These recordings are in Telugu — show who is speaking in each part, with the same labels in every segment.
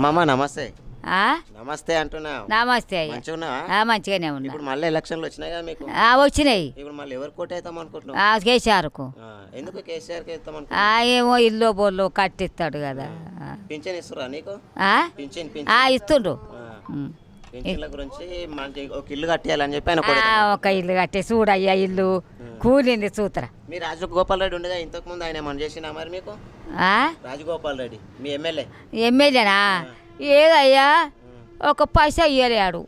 Speaker 1: అమ్మమ్మ నమస్తే ఆ? నమస్తే అంటున్నా నమస్తే అయ్యా మంచిగున్నావా? ఆ, మంచిగానే ఉన్నా ఇప్పుడు మళ్ళీ ఎలక్షన్లు వచ్చినాయి మీకు ఆ, వచ్చినాయి ఇప్పుడు మళ్ళీ ఎవరు కోట్ అవుతాం అనుకుంటున్నావు
Speaker 2: ఆ, కేసీఆర్కు
Speaker 1: ఎందుకు కేసీఆర్ కి అవుతాం ఆ,
Speaker 2: ఏమో ఇల్లు బోళ్ళు కట్టిస్తాడు కదా ఆ. పింఛన్
Speaker 1: ఇస్తురా నీకు ఆ? పింఛన్ పింఛన్ ఆ ఇస్తుండ్రు పెన్షన్ల గురించి మనకి ఒక ఇల్లు కట్టేయాలని చెప్పి ఆయన
Speaker 2: ఒక ఇల్లు కట్టే చూడయ్యా ఇల్లు కూలింది చూతరా
Speaker 1: మీ రాజగోపాల్ రెడ్డి ఉండగా ఇంతకు ముందు ఆయన మనం చేసిన మరి మీకు ఆ? రాజగోపాల్ రెడ్డి మీ ఎమ్మెల్యే
Speaker 2: ఎమ్మెల్యేనా ఏదయ్యా ఒక పైసా ఇయ్యలేడు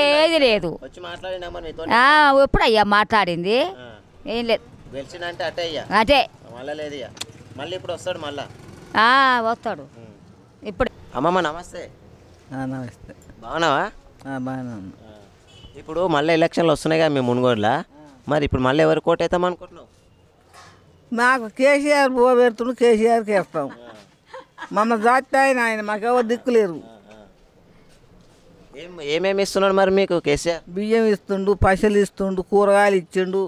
Speaker 1: ఏది లేదు వచ్చి మాట్లాడినా మరి మీతో ఆ,
Speaker 2: ఎప్పుడయ్యా మాట్లాడింది ఏం లేదు అంటే అటే అయ్యా అదే
Speaker 1: మళ్ళా లేదు ఇక మళ్ళీ ఇప్పుడు వస్తాడు మళ్ళా
Speaker 2: ఆ, వస్తాడు ఇప్పుడు అమ్మమ్మ
Speaker 1: నమస్తే నమస్తే బాగున్నావా బాగానే ఇప్పుడు మళ్ళీ ఎలక్షన్లు వస్తున్నాయి కదా మేము మునుగోడులో మరి ఇప్పుడు మళ్ళీ ఎవరు కోట్ అవుతాం అనుకుంటున్నావు మాకు కేసీఆర్ బువ పెడుతుడు కేసీఆర్కి వేస్తాం మమ్మ జాతి ఆయన ఆయన మాకెవరు దిక్కు ఏం ఏమేమి ఇస్తున్నాడు మరి మీకు కేసీఆర్ బియ్యం ఇస్తుండు పసలు ఇస్తుండు కూరగాయలు ఇచ్చిండు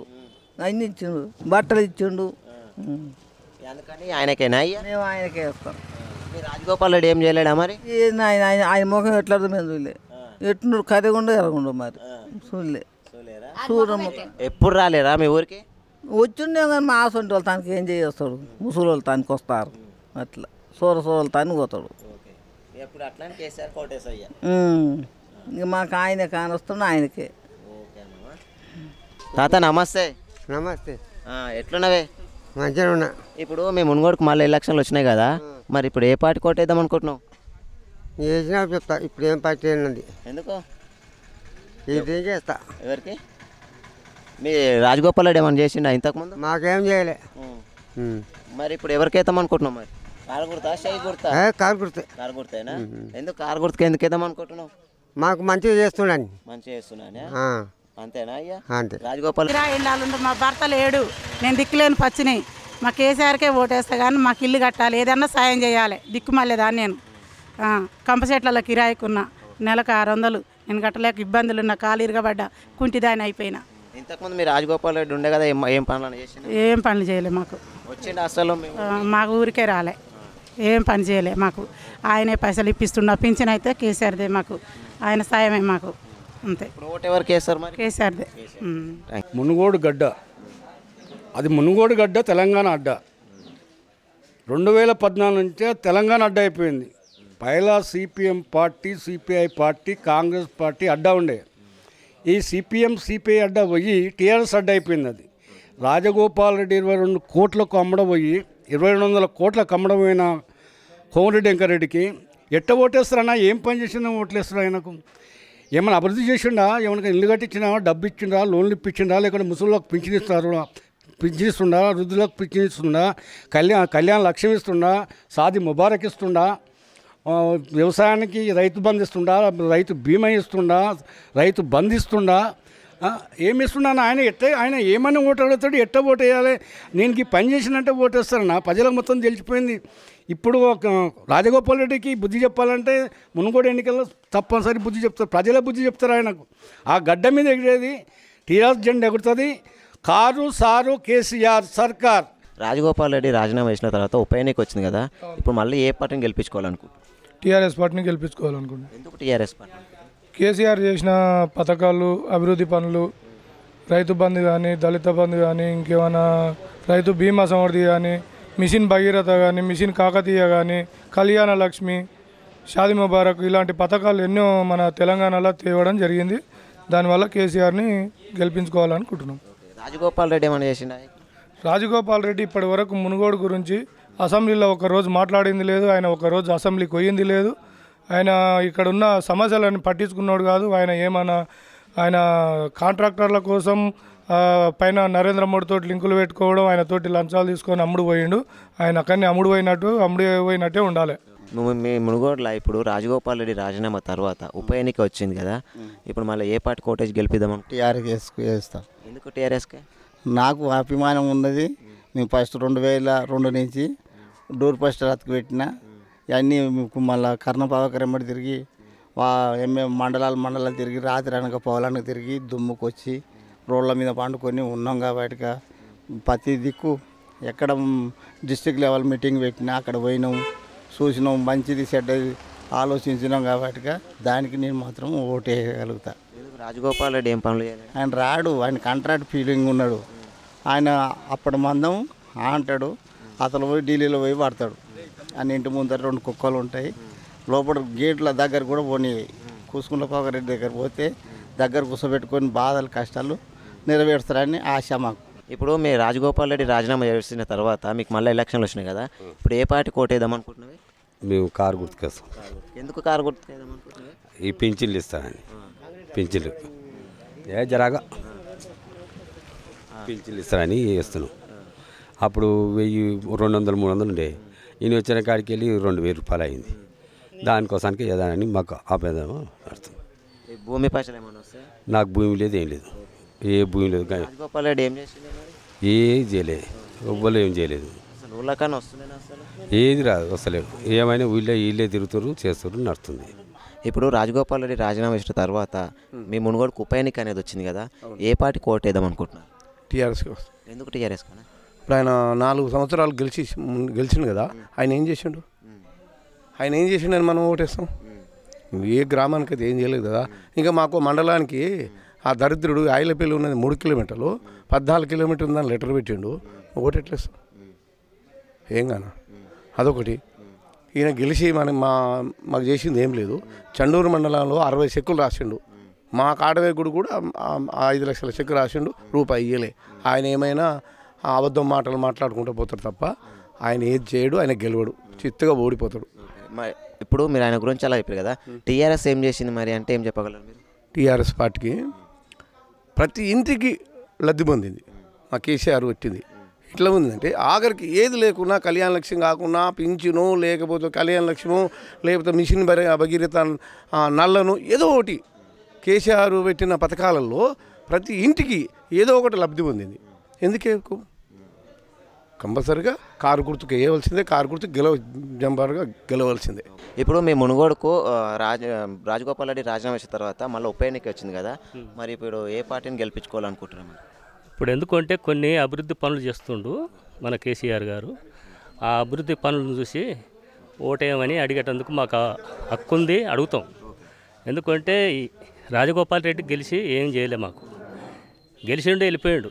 Speaker 1: అన్నీ ఇచ్చిండు బట్టలు ఇచ్చిండు అందుకని ఆయనకేనా మేము ఆయనకే ఇస్తాం రాజగోపాల్ రెడ్డి ఏం చేయలేడా మరి ఆయన ఆయన ఆయన ముఖం ఎట్లాడదు మేము చూడలే ఎట్టు కరగకుండా ఎరగకుండా మరి చూడలే చూడము ఎప్పుడు రాలేరా మీ ఊరికి వచ్చిండే కానీ మా ఆసంటి వాళ్ళు తనకి ఏం చేస్తాడు ముసలి వాళ్ళ తానికి వస్తారు అట్లా సూర సూరల తానికి పోతాడు ఎప్పుడు ఇంక మాకు ఆయనే కానొస్తున్నా ఆయనకి తాత నమస్తే నమస్తే ఎట్లున్నవే మంచిగా ఉన్నా ఇప్పుడు మేము మునుగోడుకు మళ్ళీ ఎలక్షన్లు వచ్చినాయి కదా మరి ఇప్పుడు ఏ పార్టీ కొట్టేద్దాం అనుకుంటున్నావు చేసినా చెప్తా ఇప్పుడు ఏం పార్టీ అన్నది ఎందుకు ఇదేం చేస్తా ఎవరికి మీ రాజగోపాల్ రెడ్డి ఏమన్నా చేసిండా ఇంతకుముందు మాకేం చేయలే మరి ఇప్పుడు ఎవరికైతాం అనుకుంటున్నాం మరి కారు గుర్తా షై గుర్తా కారు గుర్తు కారు గుర్తేనా ఎందుకు కారు గుర్తుకి ఎందుకు వేద్దాం అనుకుంటున్నావు మాకు మంచిగా చేస్తున్నాను మంచిగా చేస్తున్నాను అంతేనా అయ్యా అంతే రాజగోపాల్ మా భర్త లేడు నేను దిక్కులేని పచ్చిని మా కేసీఆర్కే ఓటేస్తా కానీ మాకు ఇల్లు కట్టాలి ఏదన్నా సాయం చేయాలి దిక్కుమల్లేదా నేను కిరాయికి కిరాయికున్నా నెలకు ఆరు వందలు నేను కట్టలేక ఇబ్బందులు ఉన్నా కాలు ఇరగబడ్డా కుంటిదాని అయిపోయినా ఇంతకుముందు మీరు రాజగోపాల్ రెడ్డి ఉండే కదా ఏం- పనులు ఏం పనులు చేయలే మాకు వచ్చింది అసలు మా మాకు ఊరికే రాలే ఏం పని చేయలే మాకు ఆయనే పైసలు ఇప్పిస్తున్నా పింఛన్ అయితే కేసీఆర్దే మాకు ఆయన సాయమే మాకు అంతే కేసీఆర్దే
Speaker 2: మునుగోడు గడ్డ అది మునుగోడు గడ్డ తెలంగాణ అడ్డ రెండు వేల పద్నాలుగు నుంచే తెలంగాణ అడ్డ అయిపోయింది పైలా CPM party CPI party Congress party అడ్డా ఉండే ఈ సిపిఎం సిపిఐ అడ్డా పోయి టీఆర్ఎస్ అడ్డా అయిపోయింది అది రాజగోపాల్ రెడ్డి ఇరవై రెండు కోట్లకు అమ్మడం పోయి ఇరవై రెండు వందల కోట్లకు అమ్మడం పోయిన కోమరెడ్డి వెంకరెడ్డికి ఎట్ట ఓటేస్తారన్నా ఏం పని చేసిందో ఓట్లేస్తారు ఆయనకు ఏమైనా అభివృద్ధి చేసిండా ఏమైనా ఇల్లు కట్టించినా డబ్బు ఇచ్చిండా లోన్లు ఇప్పించిండా లేకుంటే ముసలిలోకి పింఛన్ ఇస్తారు పింఛనిస్తుండా వృద్ధులకు పింఛనిస్తుండా కళ్యాణ కళ్యాణ లక్ష్యం ఇస్తుండా సాది ముబారక్ ఇస్తుండా వ్యవసాయానికి రైతు బంధిస్తుండా రైతు బీమా ఇస్తుండా రైతు బంధిస్తుండా ఏమి ఇస్తున్నాను ఆయన ఎట్ట ఆయన ఏమైనా ఓటు అడుగుతాడు ఎట్ట ఓటు వేయాలి నేను ఈ పని చేసినట్టే ఓటు వేస్తారన్న ప్రజలకు మొత్తం తెలిసిపోయింది ఇప్పుడు రాజగోపాల్ రెడ్డికి బుద్ధి చెప్పాలంటే మునుగోడు ఎన్నికల్లో తప్పనిసరి బుద్ధి చెప్తారు ప్రజల బుద్ధి చెప్తారు ఆయనకు ఆ గడ్డ మీద ఎగిరేది టీఆర్ఎస్ జెండా ఎగురుతుంది కారు సారు కేసీఆర్ సర్కార్
Speaker 1: రాజగోపాల్ రెడ్డి రాజీనామా చేసిన తర్వాత ఉప ఎన్నిక వచ్చింది కదా ఇప్పుడు మళ్ళీ ఏ పార్టీని గెలిపించుకోవాలనుకుంటున్నారు
Speaker 3: టీఆర్ఎస్ పార్టీని గెలిపించుకోవాలనుకుంటున్నాను
Speaker 1: ఎందుకు టీఆర్ఎస్ పార్టీ
Speaker 3: కేసీఆర్ చేసిన పథకాలు అభివృద్ధి పనులు రైతు బంధు కానీ దళిత బంధు కానీ ఇంకేమైనా రైతు బీమా సమర్థి కానీ మిషన్ భగీరథ కానీ మిషన్ కాకతీయ కానీ కళ్యాణ లక్ష్మి షాది ముబారక్ ఇలాంటి పథకాలు ఎన్నో మన తెలంగాణలో తేవడం జరిగింది దానివల్ల కేసీఆర్ని గెలిపించుకోవాలనుకుంటున్నాం రాజగోపాల్ రెడ్డి ఏమైనా చేసిన రాజగోపాల్ రెడ్డి ఇప్పటి వరకు మునుగోడు గురించి అసెంబ్లీలో ఒకరోజు మాట్లాడింది లేదు ఆయన ఒకరోజు అసెంబ్లీకి పోయింది లేదు ఆయన ఇక్కడున్న సమస్యలను పట్టించుకున్నాడు కాదు ఆయన ఏమైనా ఆయన కాంట్రాక్టర్ల కోసం పైన నరేంద్ర మోడీతో లింకులు పెట్టుకోవడం ఆయన తోటి లంచాలు తీసుకొని అమ్ముడు పోయిండు ఆయన అక్కడనే అమ్ముడు పోయినట్టు అమ్ముడు పోయినట్టే ఉండాలి
Speaker 1: మీ మునుగోడులో ఇప్పుడు రాజగోపాల్ రెడ్డి రాజీనామా తర్వాత ఉప ఎన్నిక వచ్చింది కదా ఇప్పుడు మళ్ళీ ఏ పార్టీ కోటేజ్ గెలిపిద్దామని టీఆర్ఎస్ వేస్తాం ఎందుకు టీఆర్ఎస్కి నాకు అభిమానం ఉన్నది మేము ఫస్ట్ రెండు వేల రెండు నుంచి డోర్ ఫస్ట్ అతకు పెట్టిన ఇవన్నీ మళ్ళీ కర్ణ ప్రభాకర్ ఎమ్మడి తిరిగి ఎంఏ మండలాలు మండలాలు తిరిగి రాత్రి అనక పొలానికి తిరిగి దుమ్ముకొచ్చి రోడ్ల మీద పండుకొని ఉన్నాం కాబట్టి ప్రతి దిక్కు ఎక్కడ
Speaker 4: డిస్టిక్ లెవెల్ మీటింగ్ పెట్టినా అక్కడ పోయినాం చూసినాం మంచిది చెడ్డది
Speaker 1: ఆలోచించినాం కాబట్టి దానికి నేను మాత్రం ఓటేయగలుగుతా రాజగోపాల్ రెడ్డి ఏం పనులు ఆయన రాడు ఆయన కాంట్రాక్ట్ ఫీలింగ్ ఉన్నాడు ఆయన అప్పటి మందం అంటాడు అతను పోయి ఢిల్లీలో పోయి పడతాడు అని ఇంటి ముందర రెండు కుక్కలు ఉంటాయి లోపల గేట్ల దగ్గర కూడా పోనీ కూసుకున్న కోకరెడ్డి దగ్గర పోతే దగ్గర కూర్చోబెట్టుకొని బాధలు కష్టాలు నెరవేరుస్తారని ఆశ మాకు ఇప్పుడు మీ రాజగోపాల్ రెడ్డి రాజీనామా చేసిన తర్వాత మీకు మళ్ళీ ఎలక్షన్లు వచ్చినాయి కదా ఇప్పుడు ఏ పార్టీ కోటేద్దాం అనుకుంటున్నవి మేము కారు గుర్తుకేస్తాం ఎందుకు కారు గుర్తుకేద్దాం ఈ పింఛన్లు ఇస్తానని పింఛన్లు ఏ జరాగా పింఛన్లు
Speaker 4: ఇస్తానని ఇస్తున్నాం అప్పుడు వెయ్యి రెండు వందలు మూడు వందలు ఉండే ఈయన వచ్చిన కాడికి వెళ్ళి రెండు వేల రూపాయలు అయింది దానికోసానికి ఏదైనా మాకు ఆపేదాము నడుస్తుంది
Speaker 1: భూమి పైసలు ఏమన్నా
Speaker 4: నాకు భూమి లేదు ఏం లేదు ఏ భూమి లేదు
Speaker 1: గోపాల్ రెడ్డి ఏం చేసిండే
Speaker 4: ఏం చేయలేదు ఏం చేయలేదు ఏది రాదు వస్తలేదు ఏమైనా వీళ్ళే వీళ్ళే తిరుగుతారు చేస్తారు
Speaker 1: నడుస్తుంది ఇప్పుడు రాజగోపాల్ రెడ్డి రాజీనామా ఇచ్చిన తర్వాత మీ మునుగోడు ఉప ఎన్నిక అనేది వచ్చింది కదా ఏ పార్టీ వేద్దాం అనుకుంటున్నారు
Speaker 3: టీఆర్ఎస్ ఎందుకు టీఆర్ఎస్ ఇప్పుడు ఆయన నాలుగు సంవత్సరాలు గెలిచి గెలిచింది గెలిచిండు కదా ఆయన ఏం చేసిండు ఆయన ఏం చేసిండని మనం ఓటేస్తాం ఏ గ్రామానికి అయితే ఏం చేయలేదు కదా ఇంకా మాకు మండలానికి ఆ దరిద్రుడు ఆయిలపల్లి ఉన్నది మూడు కిలోమీటర్లు పద్నాలుగు కిలోమీటర్లు ఉందని లెటర్ పెట్టిండు ఓటెట్లేస్తాం ఏం కానా అదొకటి ఈయన గెలిచి మన మా మాకు చేసింది ఏం లేదు చండూరు మండలంలో అరవై చెక్కులు రాసిండు మా కాడవేకుడు కూడా ఐదు లక్షల చెక్కు రాసిండు రూపాయి ఇయ్యలే ఆయన ఏమైనా అబద్ధం మాటలు మాట్లాడుకుంటూ పోతాడు తప్ప ఆయన ఏది చేయడు ఆయన గెలవడు చిత్తగా ఓడిపోతాడు ఇప్పుడు మీరు ఆయన గురించి అలా చెప్పారు కదా టీఆర్ఎస్ ఏం చేసింది మరి అంటే ఏం చెప్పగలరు మీరు టీఆర్ఎస్ పార్టీకి ప్రతి ఇంటికి లబ్ధి పొందింది మా కేసీఆర్ పెట్టింది ఇట్లా ఉందంటే ఆఖరికి ఏది లేకున్నా కళ్యాణ లక్ష్యం కాకుండా పింఛను లేకపోతే కళ్యాణ లక్ష్యము లేకపోతే మిషన్ భగీరథ నల్లను ఏదో ఒకటి కేసీఆర్ పెట్టిన పథకాలలో ప్రతి ఇంటికి ఏదో ఒకటి లబ్ధి పొందింది ఎందుకే కంపల్సరీగా కారు గుర్తుకు వేయవలసిందే కారు గుర్తు గెలవ జంబర్గా గెలవలసిందే ఇప్పుడు మీ మునుగోడుకు
Speaker 1: రాజ రాజగోపాల్ రెడ్డి రాజీనామా ఇచ్చిన తర్వాత మళ్ళీ ఉప ఎన్నిక వచ్చింది కదా మరి ఇప్పుడు ఏ పార్టీని గెలిపించుకోవాలనుకుంటున్నాం
Speaker 2: ఇప్పుడు ఎందుకంటే కొన్ని అభివృద్ధి పనులు చేస్తుండు మన కేసీఆర్ గారు ఆ అభివృద్ధి పనులను చూసి ఓటేయమని అడిగేటందుకు మాకు హక్కు ఉంది అడుగుతాం ఎందుకంటే రాజగోపాల్ రెడ్డి గెలిచి ఏం చేయలే మాకు గెలిచిండు వెళ్ళిపోయాడు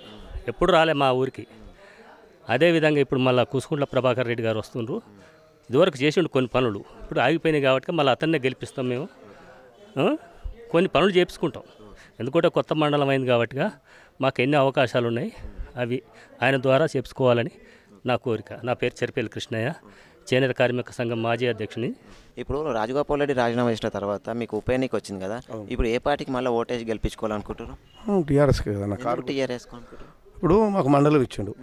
Speaker 2: ఎప్పుడు రాలే మా ఊరికి అదేవిధంగా ఇప్పుడు మళ్ళీ కుసుకుంట్ల ప్రభాకర్ రెడ్డి గారు వస్తుండ్రు ఇదివరకు చేసిండు కొన్ని పనులు ఇప్పుడు ఆగిపోయినాయి కాబట్టి మళ్ళీ అతన్నే గెలిపిస్తాం మేము కొన్ని పనులు చేపించుకుంటాం ఎందుకంటే కొత్త మండలం అయింది కాబట్టిగా మాకు ఎన్ని అవకాశాలు ఉన్నాయి అవి ఆయన ద్వారా చేపించుకోవాలని నా కోరిక నా పేరు చెరిపేలి కృష్ణయ్య చేనేత కార్మిక సంఘం మాజీ అధ్యక్షుని ఇప్పుడు రాజగోపాల్ రెడ్డి
Speaker 1: రాజీనామా చేసిన తర్వాత మీకు ఉప ఎన్నిక వచ్చింది కదా ఇప్పుడు ఏ పార్టీకి మళ్ళీ ఓటేజ్ గెలిపించుకోవాలనుకుంటున్నారు
Speaker 3: టీఆర్ఎస్ టీఆర్ఎస్ ఇప్పుడు మాకు మండలం ఇచ్చిండు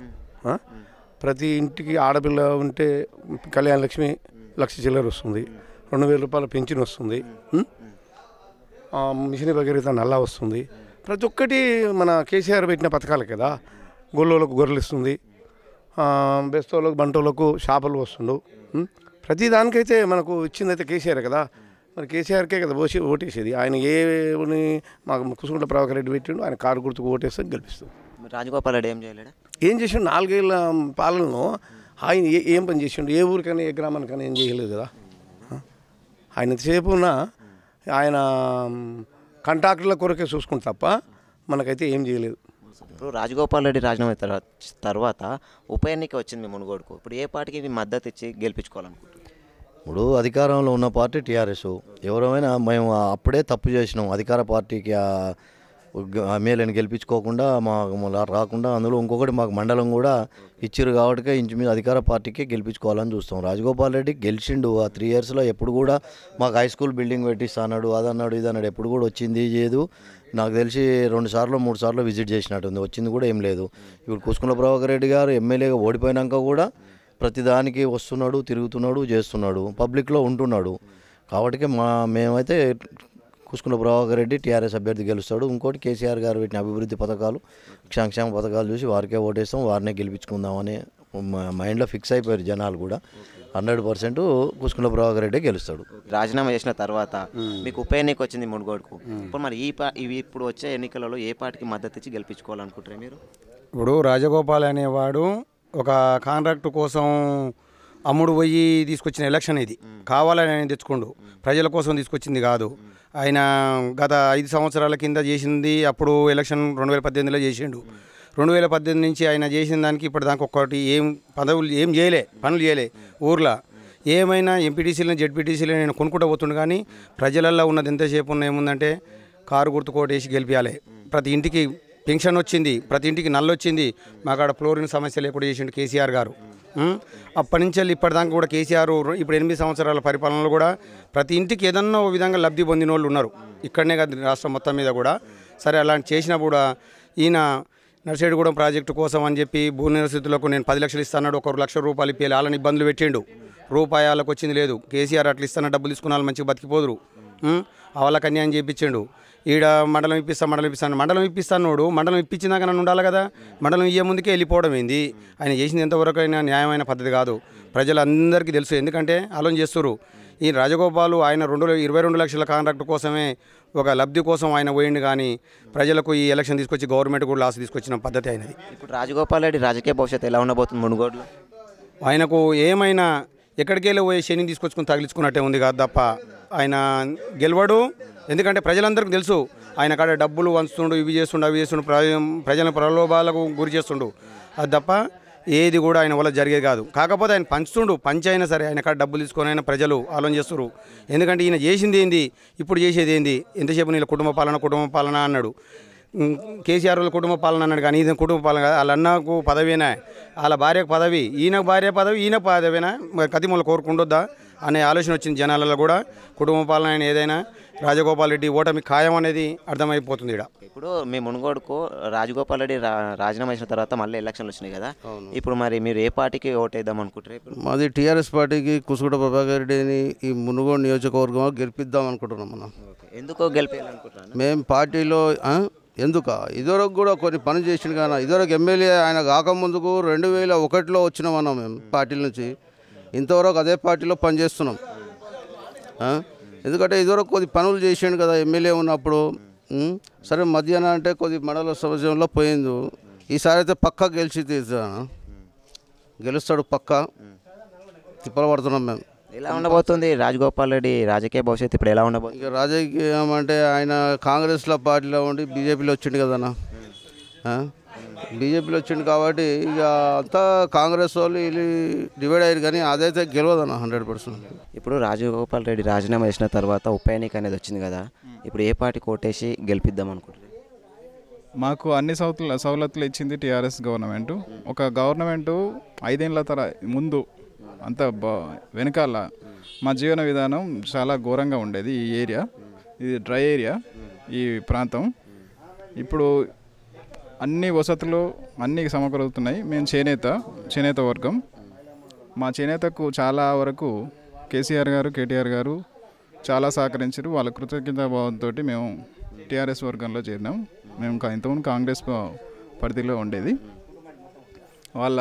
Speaker 3: ప్రతి ఇంటికి ఆడపిల్ల ఉంటే కళ్యాణ లక్ష్మి లక్ష చిల్లర వస్తుంది రెండు వేల రూపాయల పెన్షన్ వస్తుంది మిషన్ భగీరథ నల్లా వస్తుంది ప్రతి ఒక్కటి మన కేసీఆర్ పెట్టిన పథకాలు కదా గొల్లోలకు గొర్రెలు ఇస్తుంది బెస్తోళ్ళకు బంటోళ్ళకు చేపలు వస్తుండు ప్రతి దానికైతే మనకు ఇచ్చిందైతే కేసీఆర్ కదా మరి కేసీఆర్కే కదా పోసి ఓటేసేది ఆయన ఏని మాకు కుసుకుంట ప్రభాకర్ రెడ్డి పెట్టిండు ఆయన కారు గుర్తుకు ఓటేస్తే గెలిపిస్తుంది రాజగోపాల్ రెడ్డి ఏం చేయలేడా ఏం చేసిండు నాలుగేళ్ల పాలనను ఆయన ఏ ఏం పని చేసిండు ఏ ఊరికైనా ఏ గ్రామానికైనా ఏం చేయలేదు కదా ఆయన ఉన్న ఆయన కంటాక్టర్ల కొరకే చూసుకుంటా తప్ప మనకైతే
Speaker 1: ఏం చేయలేదు ఇప్పుడు రాజగోపాల్ రెడ్డి రాజీనామా తర్వాత తర్వాత ఉప ఎన్నిక వచ్చింది మీ మునుగోడుకు ఇప్పుడు ఏ పార్టీకి మీ మద్దతు ఇచ్చి గెలిపించుకోవాలనుకుంటున్నారు ఇప్పుడు అధికారంలో ఉన్న పార్టీ టీఆర్ఎస్ ఎవరైనా మేము అప్పుడే తప్పు చేసినాం అధికార పార్టీకి మేలని గెలిపించుకోకుండా మాకు రాకుండా అందులో ఇంకొకటి మాకు మండలం కూడా ఇచ్చారు కాబట్టి ఇంచుమీద అధికార పార్టీకి గెలిపించుకోవాలని చూస్తాం రాజగోపాల్ రెడ్డి గెలిచిండు ఆ త్రీ ఇయర్స్లో ఎప్పుడు కూడా మాకు హై స్కూల్ బిల్డింగ్ పెట్టిస్తాడు అదన్నాడు ఇదన్నాడు ఎప్పుడు కూడా వచ్చింది చేయదు నాకు తెలిసి రెండు సార్లు మూడు సార్లు విజిట్ చేసినట్టుంది వచ్చింది కూడా ఏం లేదు ఇప్పుడు కూసుకున్న ప్రభాకర్ రెడ్డి గారు ఎమ్మెల్యేగా ఓడిపోయినాక కూడా ప్రతిదానికి వస్తున్నాడు తిరుగుతున్నాడు చేస్తున్నాడు పబ్లిక్లో ఉంటున్నాడు కాబట్టి మా మేమైతే కుసుకుల ప్రభాకర్ రెడ్డి టీఆర్ఎస్ అభ్యర్థి గెలుస్తాడు ఇంకోటి కేసీఆర్ గారు పెట్టిన అభివృద్ధి పథకాలు సంక్షేమ పథకాలు చూసి వారికే ఓటేస్తాం వారినే గెలిపించుకుందామని మైండ్లో ఫిక్స్ అయిపోయారు జనాలు కూడా హండ్రెడ్ పర్సెంట్ కుసుకుల ప్రభాకర్ రెడ్డి గెలుస్తాడు రాజీనామా చేసిన తర్వాత మీకు ఉప ఎన్నిక వచ్చింది మునుగోడుకు ఇప్పుడు మరి ఈ పా ఇవి ఇప్పుడు వచ్చే ఎన్నికలలో ఏ పార్టీకి మద్దతు ఇచ్చి గెలిపించుకోవాలనుకుంటారు మీరు
Speaker 4: ఇప్పుడు రాజగోపాల్ అనేవాడు ఒక కాంట్రాక్ట్ కోసం అమ్ముడు పోయి తీసుకొచ్చిన ఎలక్షన్ ఇది కావాలని తెచ్చుకోండు ప్రజల కోసం తీసుకొచ్చింది కాదు ఆయన గత ఐదు సంవత్సరాల కింద చేసింది అప్పుడు ఎలక్షన్ రెండు వేల పద్దెనిమిదిలో చేసిండు రెండు వేల పద్దెనిమిది నుంచి ఆయన చేసిన దానికి ఇప్పుడు దానికి ఒక్కటి ఏం పదవులు ఏం చేయలే పనులు చేయలే ఊర్లో ఏమైనా ఎంపీటీసీలను జెడ్పీటీసీలను నేను కొనుక్కుంటూ పోతుండు కానీ ప్రజలల్లో ఉన్నది ఎంతసేపు ఉన్న ఏముందంటే కారు గుర్తుకోటేసి గెలిపించాలి ప్రతి ఇంటికి పెన్షన్ వచ్చింది ప్రతి ఇంటికి నల్లొచ్చింది మాకాడ ఫ్లోరిన్ సమస్య లేకుండా చేసిండు కేసీఆర్ గారు అప్పటి నుంచి వెళ్ళి ఇప్పటిదాకా కూడా కేసీఆర్ ఇప్పుడు ఎనిమిది సంవత్సరాల పరిపాలనలో కూడా ప్రతి ఇంటికి ఏదన్నా ఓ విధంగా లబ్ధి పొందిన వాళ్ళు ఉన్నారు ఇక్కడనే కాదు రాష్ట్రం మొత్తం మీద కూడా సరే అలాంటి చేసినా కూడా ఈయన నర్సేడుగూడెం ప్రాజెక్టు కోసం అని చెప్పి భూ నిరసితులకు నేను పది లక్షలు ఇస్తాను ఒకరు లక్ష రూపాయలు ఇప్పి వాళ్ళని ఇబ్బందులు పెట్టిండు రూపాయలకు వచ్చింది లేదు కేసీఆర్ అట్లా ఇస్తాన డబ్బులు తీసుకున్న వాళ్ళు మంచిగా బతికిపోదురు వాళ్ళకి అని చేయించిండు ఈడ మండలం ఇప్పిస్తాను మండలం ఇప్పిస్తాను మండలం ఇప్పిస్తానోడు మండలం ఇప్పించినాక నన్ను ఉండాలి కదా మండలం ఇయ్యే ముందుకే వెళ్ళిపోవడం ఏంది ఆయన చేసింది ఎంతవరకు అయినా న్యాయమైన పద్ధతి కాదు ప్రజలందరికీ తెలుసు ఎందుకంటే ఆలోచన చేస్తారు ఈ రాజగోపాలు ఆయన రెండు ఇరవై రెండు లక్షల కాంట్రాక్ట్ కోసమే ఒక లబ్ధి కోసం ఆయన పోయిండు కానీ ప్రజలకు ఈ ఎలక్షన్ తీసుకొచ్చి గవర్నమెంట్ కూడా లాస్ తీసుకొచ్చిన పద్ధతి అయినది
Speaker 1: ఇప్పుడు రాజగోపాల్ రెడ్డి రాజకీయ భవిష్యత్తు ఎలా ఉండబోతుంది మునుగోడులో
Speaker 4: ఆయనకు ఏమైనా ఎక్కడికెళ్ళి పోయి శని తీసుకొచ్చుకుని తగిలించుకున్నట్టే ఉంది కాదు తప్ప ఆయన గెలవడు ఎందుకంటే ప్రజలందరికీ తెలుసు ఆయన కాడ డబ్బులు వంచుతుండు ఇవి చేస్తుండు అవి చేస్తుండు ప్రజల ప్రలోభాలకు గురి చేస్తుండు అది తప్ప ఏది కూడా ఆయన వల్ల జరిగేది కాదు కాకపోతే ఆయన పంచుతుండు పంచి అయినా సరే ఆయన కాడ డబ్బులు తీసుకొని ఆయన ప్రజలు ఆలోచన చేస్తున్నారు ఎందుకంటే ఈయన చేసింది ఏంది ఇప్పుడు చేసేది ఏంది ఎంతసేపు నీళ్ళ కుటుంబ పాలన కుటుంబ పాలన అన్నాడు కేసీఆర్ వాళ్ళ కుటుంబ పాలన అన్నాడు కానీ ఈయన కుటుంబ పాలన కాదు వాళ్ళ అన్నకు పదవీనా వాళ్ళ భార్యకు పదవి ఈయన భార్య పదవి ఈయన పదవీనా కతిమూల కోరుకుంటుందా అనే ఆలోచన వచ్చింది జనాలలో కూడా కుటుంబ పాలన ఆయన ఏదైనా రాజగోపాల్ రెడ్డి ఓటమి ఖాయం అనేది అర్థమైపోతుంది ఇక్కడ
Speaker 1: ఇప్పుడు మీ మునుగోడుకు రాజగోపాల్ రెడ్డి రాజీనామా చేసిన తర్వాత మళ్ళీ ఎలక్షన్లు వచ్చినాయి కదా ఇప్పుడు మరి మీరు ఏ పార్టీకి ఓటేద్దాం అనుకుంటారు
Speaker 4: మాది టీఆర్ఎస్ పార్టీకి కుసుగుడ ప్రభాకర్ రెడ్డిని ఈ మునుగోడు నియోజకవర్గం గెలిపిద్దాం అనుకుంటున్నాం మనం
Speaker 2: ఎందుకో గెలిపేయాలనుకుంటున్నాను
Speaker 4: మేము పార్టీలో ఎందుక ఇదివరకు కూడా కొన్ని పని చేసిన కానీ ఇదివరకు ఎమ్మెల్యే ఆయన కాకముందుకు రెండు వేల ఒకటిలో వచ్చినాం అన్నాం మేము పార్టీ నుంచి ఇంతవరకు అదే పార్టీలో పనిచేస్తున్నాం ఎందుకంటే ఇదివరకు కొద్ది పనులు చేసాడు కదా ఎమ్మెల్యే ఉన్నప్పుడు సరే మధ్యాహ్నం అంటే కొద్ది మండల సంవత్సరంలో పోయింది ఈసారి అయితే పక్కా గెలిచి తీసాను గెలుస్తాడు పక్కా తిప్పలు పడుతున్నాం మేము
Speaker 1: ఎలా ఉండబోతుంది రాజగోపాల్ రెడ్డి రాజకీయ భవిష్యత్తు ఇప్పుడు ఎలా ఉండబోతుంది
Speaker 4: ఇక రాజకీయం అంటే ఆయన కాంగ్రెస్లో పార్టీలో ఉండి బీజేపీలో వచ్చిండు కదన్నా బీజేపీలో వచ్చిండు కాబట్టి ఇక అంతా కాంగ్రెస్ వాళ్ళు వీళ్ళు డివైడ్ అయ్యారు కానీ అదైతే గెలవదన్న హండ్రెడ్ పర్సెంట్
Speaker 1: ఇప్పుడు రాజగోపాల్ రెడ్డి రాజీనామా చేసిన తర్వాత ఉప అనేది వచ్చింది కదా ఇప్పుడు ఏ పార్టీ కోటేసి గెలిపిద్దాం అనుకుంటున్నారు
Speaker 5: మాకు అన్ని సౌతుల సవలతులు ఇచ్చింది టీఆర్ఎస్ గవర్నమెంట్ ఒక గవర్నమెంట్ ఐదేళ్ళ తర ముందు అంత వెనకాల మా జీవన విధానం చాలా ఘోరంగా ఉండేది ఈ ఏరియా ఇది డ్రై ఏరియా ఈ ప్రాంతం ఇప్పుడు అన్ని వసతులు అన్ని సమకూరుతున్నాయి మేము చేనేత చేనేత వర్గం మా చేనేతకు చాలా వరకు కేసీఆర్ గారు కేటీఆర్ గారు చాలా సహకరించారు వాళ్ళ కృతజ్ఞత భావంతో మేము టీఆర్ఎస్ వర్గంలో చేరినాం మేము ఇంతకుముందు కాంగ్రెస్ పరిధిలో ఉండేది వాళ్ళ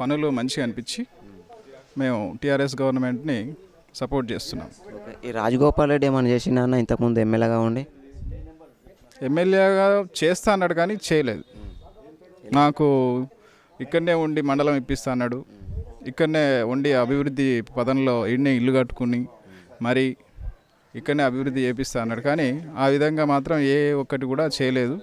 Speaker 5: పనులు మంచిగా అనిపించి మేము టీఆర్ఎస్ గవర్నమెంట్ని సపోర్ట్ చేస్తున్నాం ఈ రాజగోపాల్ రెడ్డి
Speaker 1: ఏమైనా చేసినా ఇంతకుముందు ఎమ్మెల్యేగా ఉండే
Speaker 5: ఎమ్మెల్యేగా చేస్తా అన్నాడు కానీ చేయలేదు నాకు ఇక్కడనే ఉండి మండలం ఇప్పిస్తా అన్నాడు ఇక్కడనే ఉండి అభివృద్ధి పదంలో ఇన్నే ఇల్లు కట్టుకుని మరి ఇక్కడనే అభివృద్ధి చేపిస్తా అన్నాడు కానీ ఆ విధంగా మాత్రం ఏ ఒక్కటి కూడా చేయలేదు